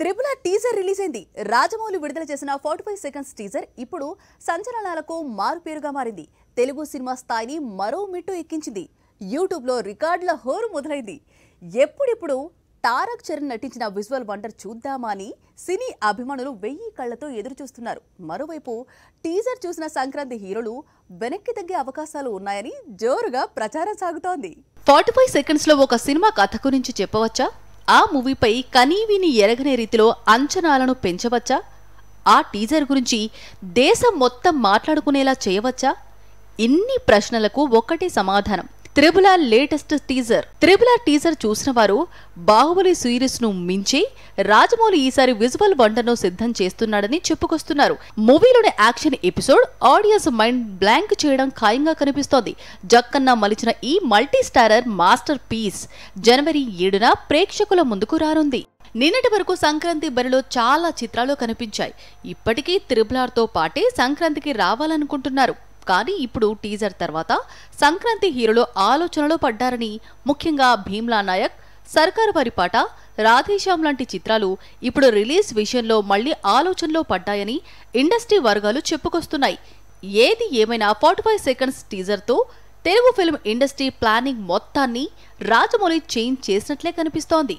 త్రిపుల teaser release అయింది రాజమౌళి విడుదల చేసిన ఫార్టీ ఫైవ్ సెకండ్స్ టీజర్ ఇప్పుడు సంచలనాలకు మారుపేరుగా మారింది తెలుగు సినిమా స్థాయిని మరో మిట్టు ఎక్కించింది యూట్యూబ్లో రికార్డుల హోరు మొదలైంది ఎప్పుడిప్పుడు తారక్ చరణ్ నటించిన విజువల్ వండర్ చూద్దామా అని సినీ అభిమానులు వెయ్యి కళ్లతో ఎదురు చూస్తున్నారు మరోవైపు టీజర్ చూసిన సంక్రాంతి హీరోలు వెనక్కి తగ్గే అవకాశాలు ఉన్నాయని జోరుగా ప్రచారం సాగుతోంది ఫార్టీ ఫైవ్ సెకండ్స్లో ఒక సినిమా కథ గురించి చెప్పవచ్చా ఆ మూవీపై కనీవిని ఎరగనే రీతిలో అంచనాలను పెంచవచ్చా ఆ టీజర్ గురించి దేశం మొత్తం మాట్లాడుకునేలా చేయవచ్చా ఇన్ని ప్రశ్నలకు ఒకటే సమాధానం triple latest teaser triple teaser చూసిన వారు బాహుబలి సీరీస్ ను మించి రాజమౌళి ఈసారి విజువల్ వండర్ను సిద్ధం చేస్తున్నాడని చెప్పుకొస్తున్నారు మూవీలోని action episode audience mind blank చేయడం ఖాయంగా కనిపిస్తోంది జక్కన్న మలిచిన ఈ మల్టీ స్టారర్ మాస్టర్ పీస్ జనవరి ఏడున ప్రేక్షకుల ముందుకు రానుంది నిన్నటి వరకు సంక్రాంతి బరిలో చాలా చిత్రాలు కనిపించాయి ఇప్పటికీ త్రిబులార్తో పాటే సంక్రాంతికి రావాలనుకుంటున్నారు కానీ ఇప్పుడు టీజర్ తర్వాత సంక్రాంతి హీరోలు ఆలోచనలో పడ్డారని ముఖ్యంగా భీమ్లా నాయక్ సర్కార్ పరిపాట రాధేశ్యామ్ లాంటి చిత్రాలు ఇప్పుడు రిలీజ్ విషయంలో మళ్లీ ఆలోచనలో పడ్డాయని ఇండస్ట్రీ వర్గాలు చెప్పుకొస్తున్నాయి ఏది ఏమైనా ఫార్టీ ఫైవ్ సెకండ్స్ టీజర్తో తెలుగు ఫిల్మ్ ఇండస్ట్రీ ప్లానింగ్ మొత్తాన్ని రాజమౌళి చేంజ్ చేసినట్లే కనిపిస్తోంది